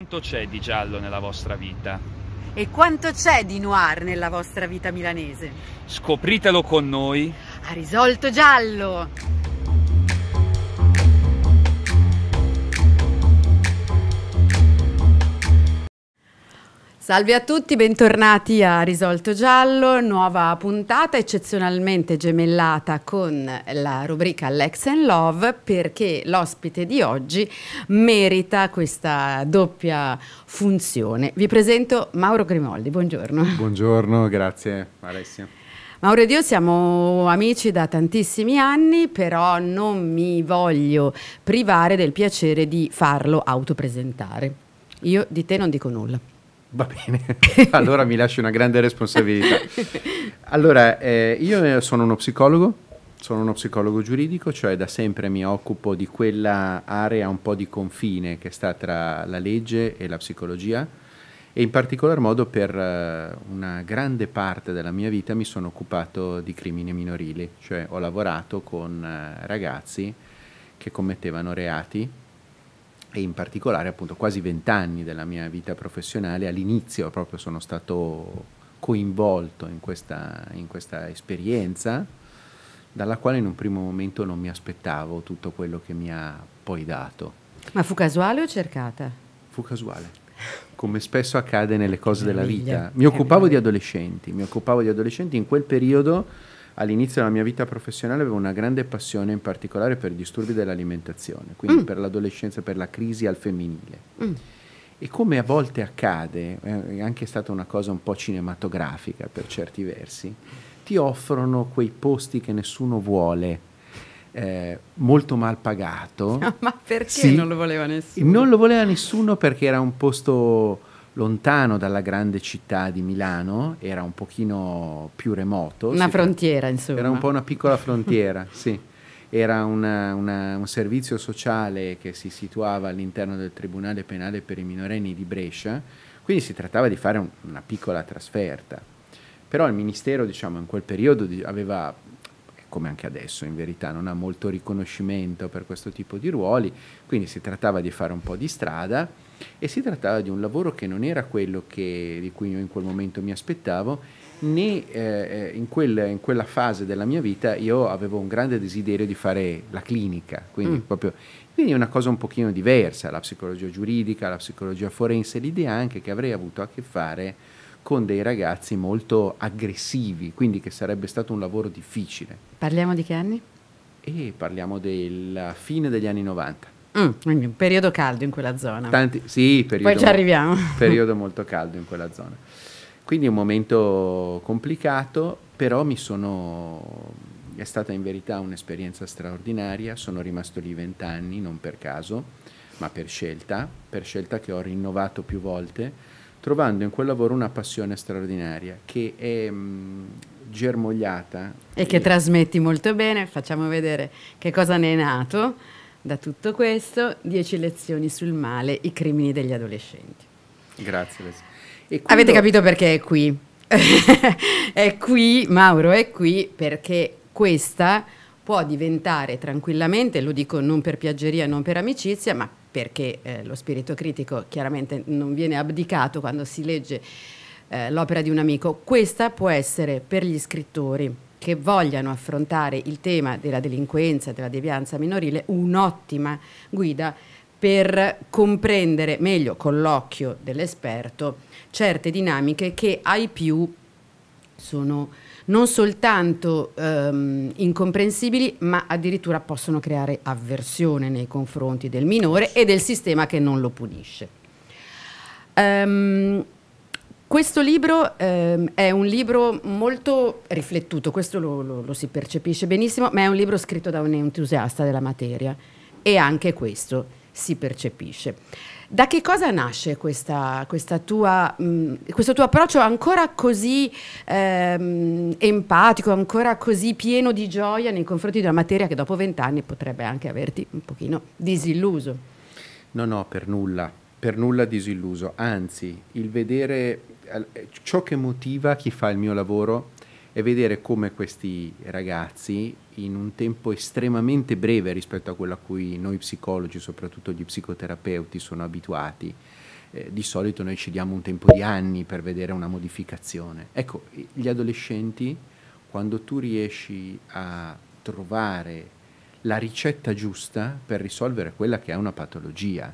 Quanto c'è di giallo nella vostra vita? E quanto c'è di noir nella vostra vita milanese? Scopritelo con noi. Ha risolto giallo! Salve a tutti, bentornati a Risolto Giallo, nuova puntata eccezionalmente gemellata con la rubrica Lex and Love perché l'ospite di oggi merita questa doppia funzione. Vi presento Mauro Grimoldi, buongiorno. Buongiorno, grazie Alessia. Mauro ed io siamo amici da tantissimi anni, però non mi voglio privare del piacere di farlo autopresentare. Io di te non dico nulla. Va bene, allora mi lasci una grande responsabilità. Allora, eh, io eh, sono uno psicologo, sono uno psicologo giuridico, cioè da sempre mi occupo di quella area un po' di confine che sta tra la legge e la psicologia e in particolar modo per eh, una grande parte della mia vita mi sono occupato di crimini minorili, cioè ho lavorato con eh, ragazzi che commettevano reati e in particolare appunto quasi vent'anni della mia vita professionale, all'inizio proprio sono stato coinvolto in questa, in questa esperienza dalla quale in un primo momento non mi aspettavo tutto quello che mi ha poi dato. Ma fu casuale o cercata? Fu casuale come spesso accade nelle cose della vita. Mi occupavo di adolescenti, mi occupavo di adolescenti in quel periodo all'inizio della mia vita professionale avevo una grande passione in particolare per i disturbi dell'alimentazione, quindi mm. per l'adolescenza, per la crisi al femminile. Mm. E come a volte accade, eh, è anche stata una cosa un po' cinematografica per certi versi, ti offrono quei posti che nessuno vuole, eh, molto mal pagato. Ma perché sì, non lo voleva nessuno? Non lo voleva nessuno perché era un posto lontano dalla grande città di Milano, era un pochino più remoto. Una frontiera, fa... insomma. Era un po' una piccola frontiera, sì. Era una, una, un servizio sociale che si situava all'interno del Tribunale Penale per i minorenni di Brescia, quindi si trattava di fare un, una piccola trasferta. Però il Ministero, diciamo, in quel periodo aveva come anche adesso in verità, non ha molto riconoscimento per questo tipo di ruoli, quindi si trattava di fare un po' di strada e si trattava di un lavoro che non era quello che, di cui io in quel momento mi aspettavo, né eh, eh, in, quel, in, quella fase della mia vita io avevo un grande desiderio di fare la clinica, quindi mm. proprio quindi è una cosa un pochino diversa, la psicologia giuridica, la psicologia forense, l'idea anche che avrei avuto a che fare con dei ragazzi molto aggressivi, quindi che sarebbe stato un lavoro difficile. Parliamo di che anni? E parliamo della fine degli anni 90. Mm, un periodo caldo in quella zona. Tanti, sì, periodo, Poi ci arriviamo. Periodo molto caldo in quella zona. Quindi un momento complicato, però mi sono... è stata in verità un'esperienza straordinaria, sono rimasto lì vent'anni, non per caso, ma per scelta, per scelta che ho rinnovato più volte, trovando in quel lavoro una passione straordinaria che è mh, mm, germogliata. E, e che trasmetti molto bene, facciamo vedere che cosa ne è nato da tutto questo, 10 lezioni sul male, i crimini degli adolescenti. Grazie. Quando... Avete capito perché è qui? è qui, Mauro è qui perché questa può diventare tranquillamente, lo dico non per piaggeria, non per amicizia, ma perché eh, lo spirito critico chiaramente non viene abdicato quando si legge eh, l'opera di un amico, questa può essere per gli scrittori che vogliano affrontare il tema della delinquenza, della devianza minorile, un'ottima guida per comprendere meglio con l'occhio dell'esperto certe dinamiche che ai più sono non soltanto ehm, incomprensibili, ma addirittura possono creare avversione nei confronti del minore e del sistema che non lo punisce. Um, questo libro ehm, è un libro molto riflettuto, questo lo, lo, lo, si percepisce benissimo, ma è un libro scritto da un entusiasta della materia e anche questo si percepisce. Da che cosa nasce questa, questa tua, mh, questo tuo approccio ancora così ehm, empatico, ancora così pieno di gioia nei confronti di una materia che dopo vent'anni potrebbe anche averti un pochino disilluso? No, no, per nulla, per nulla disilluso, anzi il vedere eh, ciò che motiva chi fa il mio lavoro è vedere come questi ragazzi in un tempo estremamente breve rispetto a quello a cui noi psicologi, soprattutto gli psicoterapeuti, sono abituati, eh, di solito noi ci diamo un tempo di anni per vedere una modificazione. Ecco, gli adolescenti, quando tu riesci a trovare la ricetta giusta per risolvere quella che è una patologia,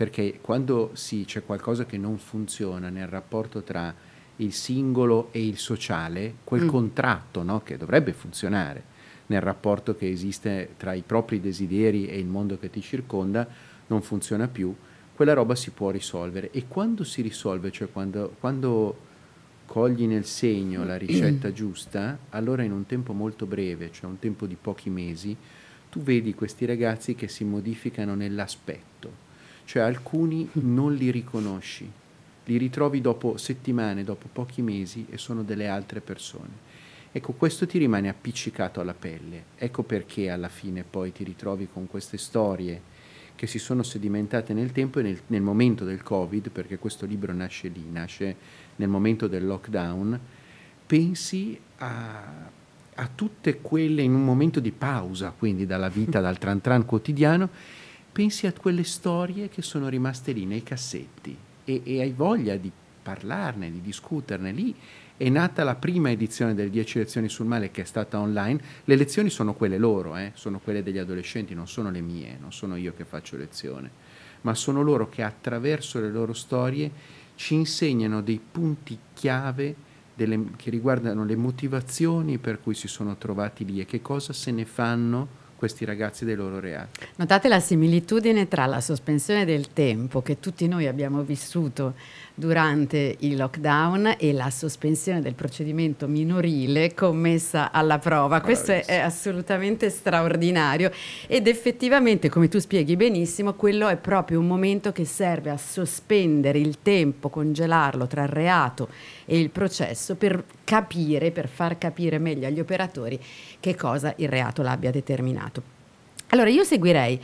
perché quando sì, c'è qualcosa che non funziona nel rapporto tra il singolo e il sociale, quel mm. contratto no, che dovrebbe funzionare nel rapporto che esiste tra i propri desideri e il mondo che ti circonda, non funziona più, quella roba si può risolvere. E quando si risolve, cioè quando, quando cogli nel segno la ricetta giusta, allora in un tempo molto breve, cioè un tempo di pochi mesi, tu vedi questi ragazzi che si modificano nell'aspetto cioè alcuni non li riconosci, li ritrovi dopo settimane, dopo pochi mesi e sono delle altre persone. Ecco, questo ti rimane appiccicato alla pelle. Ecco perché alla fine poi ti ritrovi con queste storie che si sono sedimentate nel tempo e nel, nel momento del Covid, perché questo libro nasce lì, nasce nel momento del lockdown, pensi a, a tutte quelle in un momento di pausa, quindi dalla vita, dal tran tran quotidiano, pensi a quelle storie che sono rimaste lì nei cassetti e, e hai voglia di parlarne, di discuterne. Lì è nata la prima edizione delle 10 lezioni sul male che è stata online. Le lezioni sono quelle loro, eh? sono quelle degli adolescenti, non sono le mie, non sono io che faccio lezione, ma sono loro che attraverso le loro storie ci insegnano dei punti chiave delle, che riguardano le motivazioni per cui si sono trovati lì e che cosa se ne fanno questi ragazzi dei loro reati. Notate la similitudine tra la sospensione del tempo che tutti noi abbiamo vissuto durante il lockdown e la sospensione del procedimento minorile commessa alla prova. Questo è, è assolutamente straordinario ed effettivamente, come tu spieghi benissimo, quello è proprio un momento che serve a sospendere il tempo, congelarlo tra il reato e il processo per capire, per far capire meglio agli operatori che cosa il reato l'abbia determinato. Allora io seguirei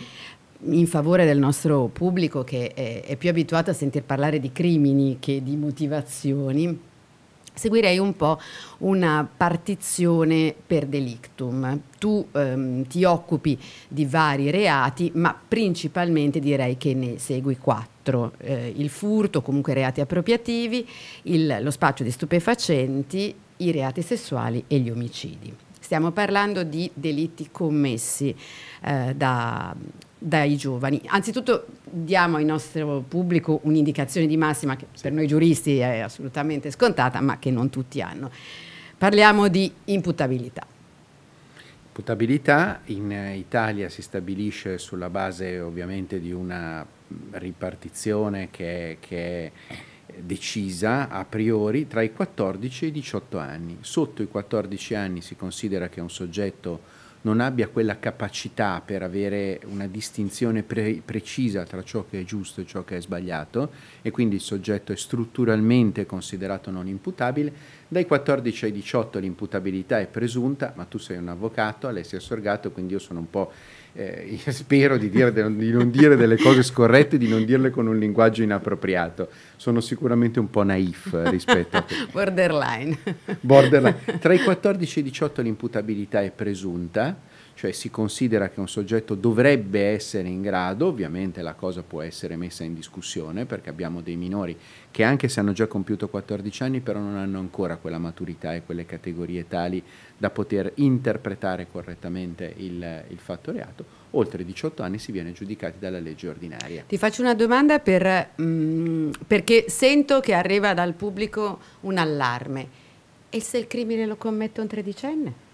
in favore del nostro pubblico che è, è più abituato a sentir parlare di crimini che di motivazioni, seguirei un po' una partizione per delictum. Tu ehm, ti occupi di vari reati, ma principalmente direi che ne segui quattro. Eh, il furto, comunque reati appropriativi, il, lo spaccio di stupefacenti, i reati sessuali e gli omicidi. Stiamo parlando di delitti commessi eh, da, dai giovani. Anzitutto diamo al nostro pubblico un'indicazione di massima che per noi giuristi è assolutamente scontata, ma che non tutti hanno. Parliamo di imputabilità. Imputabilità in Italia si stabilisce sulla base ovviamente di una ripartizione che, che è decisa a priori tra i 14 e i 18 anni. Sotto i 14 anni si considera che un soggetto non abbia quella capacità per avere una distinzione pre precisa tra ciò che è giusto e ciò che è sbagliato e quindi il soggetto è strutturalmente considerato non imputabile, dai 14 ai 18 l'imputabilità è presunta, ma tu sei un avvocato, Alessia Sorgato, quindi io sono un po' eh, spero di, dire, di, non dire delle cose scorrette, di non dirle con un linguaggio inappropriato. Sono sicuramente un po' naif eh, rispetto a questo. Borderline. Borderline. Tra i 14 e i 18 l'imputabilità è presunta cioè si considera che un soggetto dovrebbe essere in grado, ovviamente la cosa può essere messa in discussione perché abbiamo dei minori che anche se hanno già compiuto 14 anni però non hanno ancora quella maturità e quelle categorie tali da poter interpretare correttamente il, il fatto reato, oltre 18 anni si viene giudicati dalla legge ordinaria. Ti faccio una domanda per, mh, mm, perché sento che arriva dal pubblico un allarme. E se il crimine lo commette un tredicenne?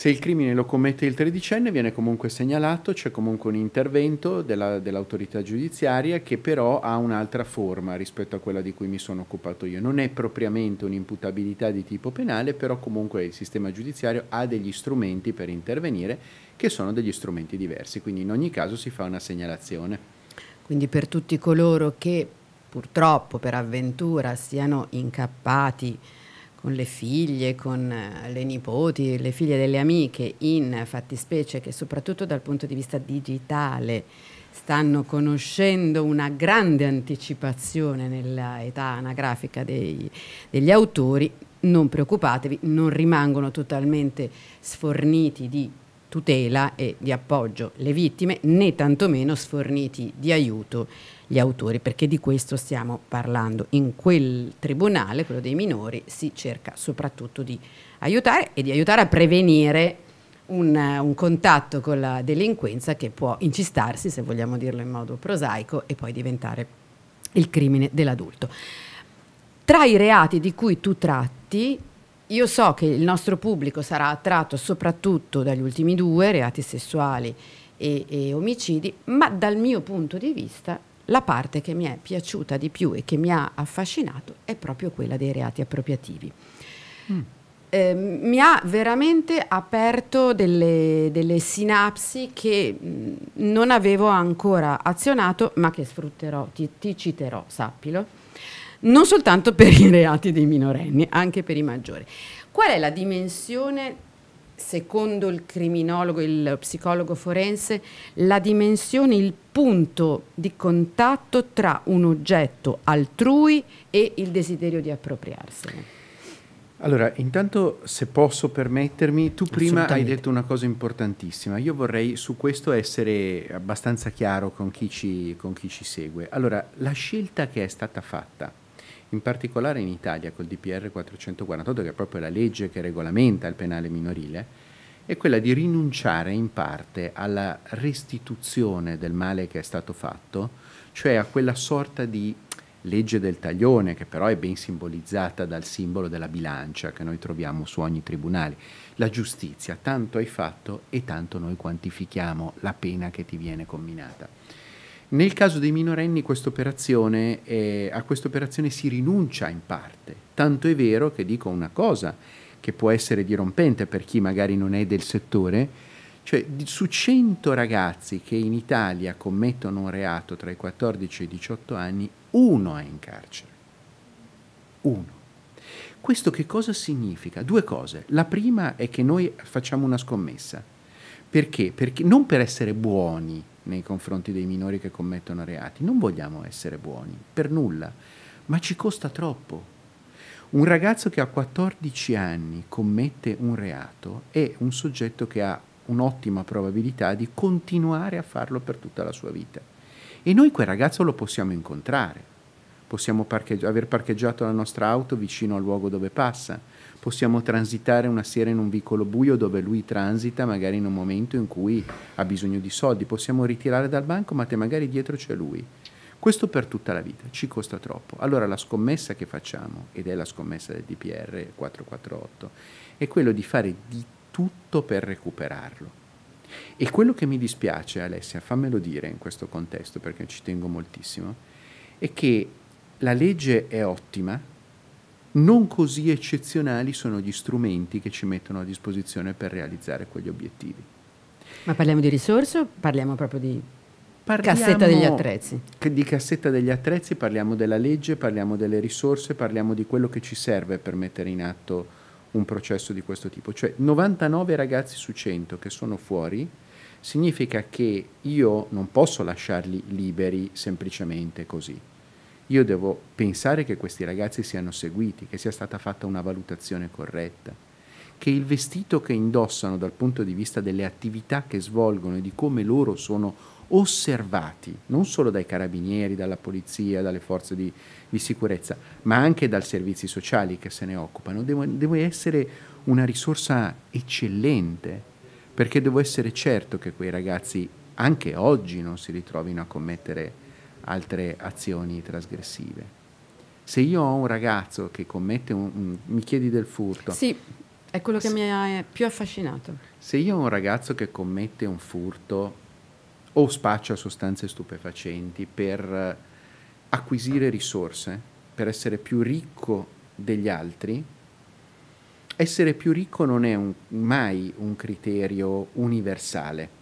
Se il crimine lo commette il tredicenne viene comunque segnalato, c'è comunque un intervento dell'autorità giudiziaria che però ha un'altra forma rispetto a quella di cui mi sono occupato io. Non è propriamente un'imputabilità di tipo penale, però comunque il sistema giudiziario ha degli strumenti per intervenire che sono degli strumenti diversi, quindi in ogni caso si fa una segnalazione. Quindi per tutti coloro che purtroppo per avventura siano incappati con le figlie, con eh, le nipoti, le figlie delle amiche, in fattispecie che soprattutto dal punto di vista digitale stanno conoscendo una grande anticipazione nell'età anagrafica dei, degli autori, non preoccupatevi, non rimangono totalmente sforniti di tutela e di appoggio le vittime, né tantomeno sforniti di aiuto gli autori, perché di questo stiamo parlando. In quel tribunale, quello dei minori, si cerca soprattutto di aiutare e di aiutare a prevenire un, un, contatto con la delinquenza che può incistarsi, se vogliamo dirlo in modo prosaico, e poi diventare il crimine dell'adulto. Tra i reati di cui tu tratti, io so che il nostro pubblico sarà attratto soprattutto dagli ultimi due, reati sessuali e, e omicidi, ma dal mio punto di vista la parte che mi è piaciuta di più e che mi ha affascinato è proprio quella dei reati appropriativi. Mm. Eh, mi ha veramente aperto delle, delle sinapsi che mm, non avevo ancora azionato, ma che sfrutterò, ti, ti citerò, sappilo non soltanto per i reati dei minorenni, anche per i maggiori. Qual è la dimensione, secondo il criminologo, il psicologo forense, la dimensione, il punto di contatto tra un oggetto altrui e il desiderio di appropriarsene? Allora, intanto se posso permettermi, tu prima hai detto una cosa importantissima, io vorrei su questo essere abbastanza chiaro con chi, ci, con chi ci segue. Allora, la scelta che è stata fatta in particolare in Italia col DPR 448, che è proprio la legge che regolamenta il penale minorile, è quella di rinunciare in parte alla restituzione del male che è stato fatto, cioè a quella sorta di legge del taglione che però è ben simbolizzata dal simbolo della bilancia che noi troviamo su ogni tribunale. La giustizia, tanto hai fatto e tanto noi quantifichiamo la pena che ti viene combinata. Nel caso dei minorenni eh, a questa operazione si rinuncia in parte, tanto è vero che dico una cosa che può essere dirompente per chi magari non è del settore, cioè su 100 ragazzi che in Italia commettono un reato tra i 14 e i 18 anni, uno è in carcere. Uno. Questo che cosa significa? Due cose. La prima è che noi facciamo una scommessa. Perché? Perché non per essere buoni, nei confronti dei minori che commettono reati. Non vogliamo essere buoni, per nulla, ma ci costa troppo. Un ragazzo che a 14 anni commette un reato è un soggetto che ha un'ottima probabilità di continuare a farlo per tutta la sua vita. E noi quel ragazzo lo possiamo incontrare, possiamo parcheggi aver parcheggiato la nostra auto vicino al luogo dove passa, possiamo transitare una sera in un vicolo buio dove lui transita magari in un momento in cui ha bisogno di soldi, possiamo ritirare dal banco ma te magari dietro c'è lui. Questo per tutta la vita, ci costa troppo. Allora la scommessa che facciamo, ed è la scommessa del DPR 448, è quello di fare di tutto per recuperarlo. E quello che mi dispiace, Alessia, fammelo dire in questo contesto perché ci tengo moltissimo, è che la legge è ottima, non così eccezionali sono gli strumenti che ci mettono a disposizione per realizzare quegli obiettivi. Ma parliamo di risorse o parliamo proprio di parliamo cassetta degli attrezzi? Di cassetta degli attrezzi parliamo della legge, parliamo delle risorse, parliamo di quello che ci serve per mettere in atto un processo di questo tipo. Cioè 99 ragazzi su 100 che sono fuori significa che io non posso lasciarli liberi semplicemente così io devo pensare che questi ragazzi siano seguiti, che sia stata fatta una valutazione corretta, che il vestito che indossano dal punto di vista delle attività che svolgono e di come loro sono osservati, non solo dai carabinieri, dalla polizia, dalle forze di, di sicurezza, ma anche dai servizi sociali che se ne occupano, devo, deve essere una risorsa eccellente, perché devo essere certo che quei ragazzi anche oggi non si ritrovino a commettere altre azioni trasgressive. Se io ho un ragazzo che commette un, un mi chiedi del furto. Sì, è quello che se, mi ha più affascinato. Se io ho un ragazzo che commette un furto o spaccia sostanze stupefacenti per eh, acquisire risorse, per essere più ricco degli altri, essere più ricco non è un, mai un criterio universale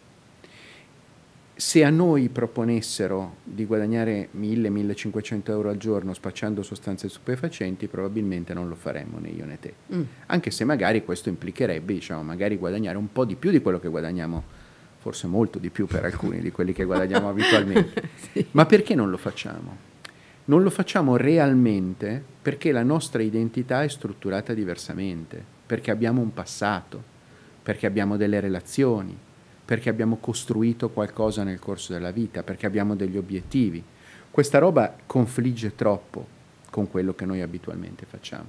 se a noi proponessero di guadagnare 1000-1500 euro al giorno spacciando sostanze stupefacenti, probabilmente non lo faremmo né io né te. Mm. Anche se magari questo implicherebbe, diciamo, magari guadagnare un po' di più di quello che guadagniamo, forse molto di più per alcuni di quelli che guadagniamo abitualmente. sì. Ma perché non lo facciamo? Non lo facciamo realmente perché la nostra identità è strutturata diversamente, perché abbiamo un passato, perché abbiamo delle relazioni, perché abbiamo costruito qualcosa nel corso della vita, perché abbiamo degli obiettivi. Questa roba confligge troppo con quello che noi abitualmente facciamo.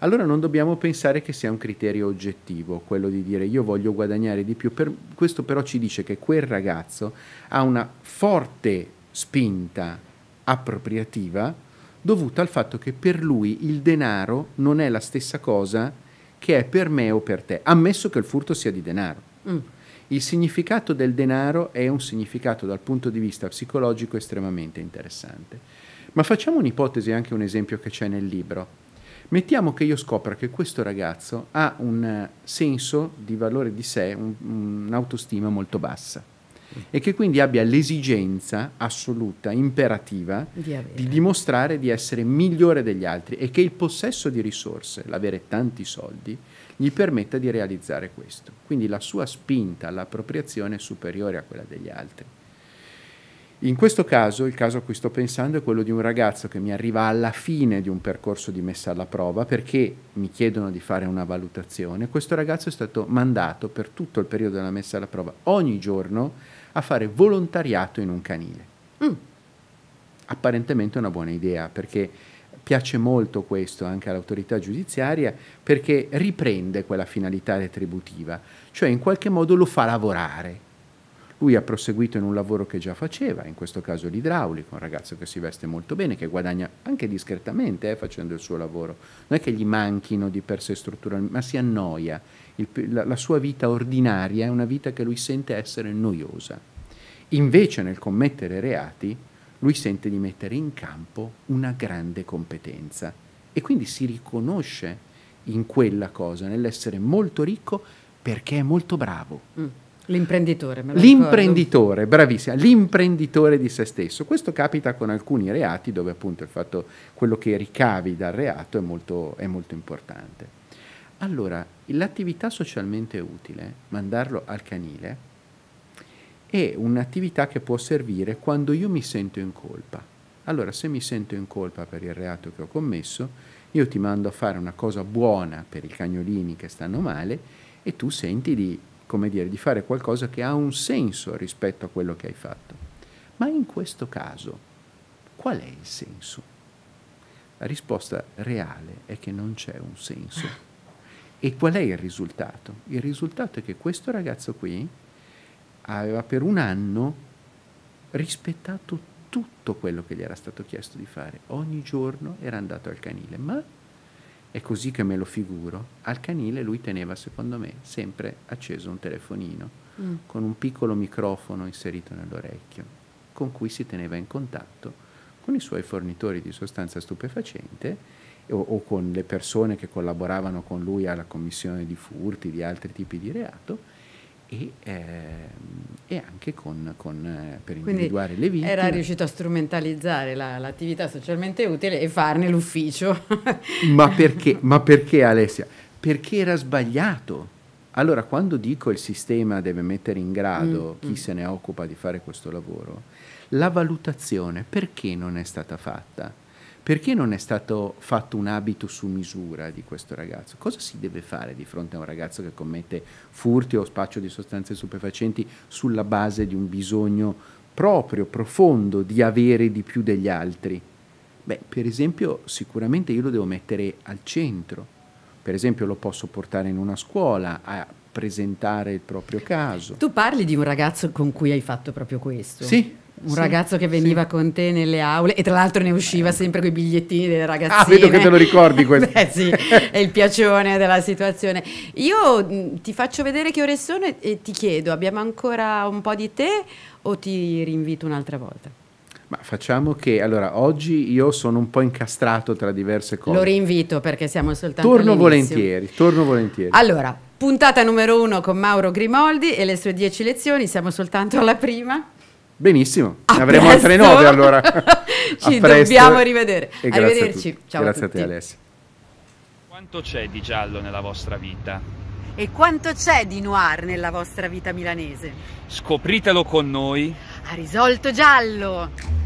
Allora non dobbiamo pensare che sia un criterio oggettivo quello di dire io voglio guadagnare di più, per, questo però ci dice che quel ragazzo ha una forte spinta appropriativa dovuta al fatto che per lui il denaro non è la stessa cosa che è per me o per te, ammesso che il furto sia di denaro. Mm. Il significato del denaro è un significato dal punto di vista psicologico estremamente interessante. Ma facciamo un'ipotesi, anche un esempio che c'è nel libro. Mettiamo che io scopra che questo ragazzo ha un eh, senso di valore di sé, un, un'autostima molto bassa e che quindi abbia l'esigenza assoluta, imperativa, di, di, dimostrare di essere migliore degli altri e che il possesso di risorse, l'avere tanti soldi, gli permetta di realizzare questo. Quindi la sua spinta all'appropriazione è superiore a quella degli altri. In questo caso, il caso a cui sto pensando è quello di un ragazzo che mi arriva alla fine di un percorso di messa alla prova perché mi chiedono di fare una valutazione. Questo ragazzo è stato mandato per tutto il periodo della messa alla prova, ogni giorno, a fare volontariato in un canile. Mm. Apparentemente è una buona idea perché Piace molto questo anche all'autorità giudiziaria perché riprende quella finalità retributiva, cioè in qualche modo lo fa lavorare. Lui ha proseguito in un lavoro che già faceva, in questo caso l'idraulico, un ragazzo che si veste molto bene, che guadagna anche discretamente eh, facendo il suo lavoro. Non è che gli manchino di per sé strutture, ma si annoia. Il, la, la sua vita ordinaria è una vita che lui sente essere noiosa. Invece nel commettere reati lui sente di mettere in campo una grande competenza e quindi si riconosce in quella cosa, nell'essere molto ricco perché è molto bravo. Mm. L'imprenditore, L'imprenditore, bravissima, l'imprenditore di se stesso. Questo capita con alcuni reati dove appunto il fatto, quello che ricavi dal reato è molto, è molto importante. Allora, l'attività socialmente utile, mandarlo al canile, è un'attività che può servire quando io mi sento in colpa. Allora, se mi sento in colpa per il reato che ho commesso, io ti mando a fare una cosa buona per i cagnolini che stanno male e tu senti di, dire, di fare qualcosa che ha un senso rispetto a quello che hai fatto. Ma in questo caso, qual è il senso? La risposta reale è che non c'è un senso. E qual è il risultato? Il risultato è che questo ragazzo qui aveva per un anno rispettato tutto quello che gli era stato chiesto di fare. Ogni giorno era andato al canile, ma è così che me lo figuro. Al canile lui teneva, secondo me, sempre acceso un telefonino mm. con un piccolo microfono inserito nell'orecchio, con cui si teneva in contatto con i suoi fornitori di sostanza stupefacente o, o con le persone che collaboravano con lui alla commissione di furti, di altri tipi di reato e, ehm, e anche con, con, eh, per individuare Quindi le vittime. Era riuscito a strumentalizzare la, l'attività socialmente utile e farne l'ufficio. ma, perché, ma perché Alessia? Perché era sbagliato. Allora, quando dico il sistema deve mettere in grado mm, chi mm. se ne occupa di fare questo lavoro, la valutazione perché non è stata fatta? perché non è stato fatto un abito su misura di questo ragazzo? Cosa si deve fare di fronte a un ragazzo che commette furti o spaccio di sostanze stupefacenti sulla base di un bisogno proprio, profondo, di avere di più degli altri? Beh, per esempio, sicuramente io lo devo mettere al centro. Per esempio, lo posso portare in una scuola a presentare il proprio caso. Tu parli di un ragazzo con cui hai fatto proprio questo. Sì, un sì, ragazzo che veniva sì. con te nelle aule e tra l'altro ne usciva eh. sempre con i bigliettini delle ragazzine. Ah, vedo che te lo ricordi questo. Beh sì, è il piacione della situazione. Io mh, ti faccio vedere che ore sono e, e ti chiedo, abbiamo ancora un po' di te o ti rinvito un'altra volta? Ma facciamo che allora oggi io sono un po' incastrato tra diverse cose. Lo rinvito perché siamo soltanto. Torno all'inizio. volentieri, torno volentieri. Allora, puntata numero uno con Mauro Grimoldi e le sue dieci lezioni, siamo soltanto alla prima. Benissimo, ne avremo presto. altre nove allora. Ci dobbiamo rivedere. E Arrivederci. A Ciao grazie a, a te Alessia. Quanto c'è di giallo nella vostra vita? E quanto c'è di noir nella vostra vita milanese? Scopritelo con noi. A risolto giallo!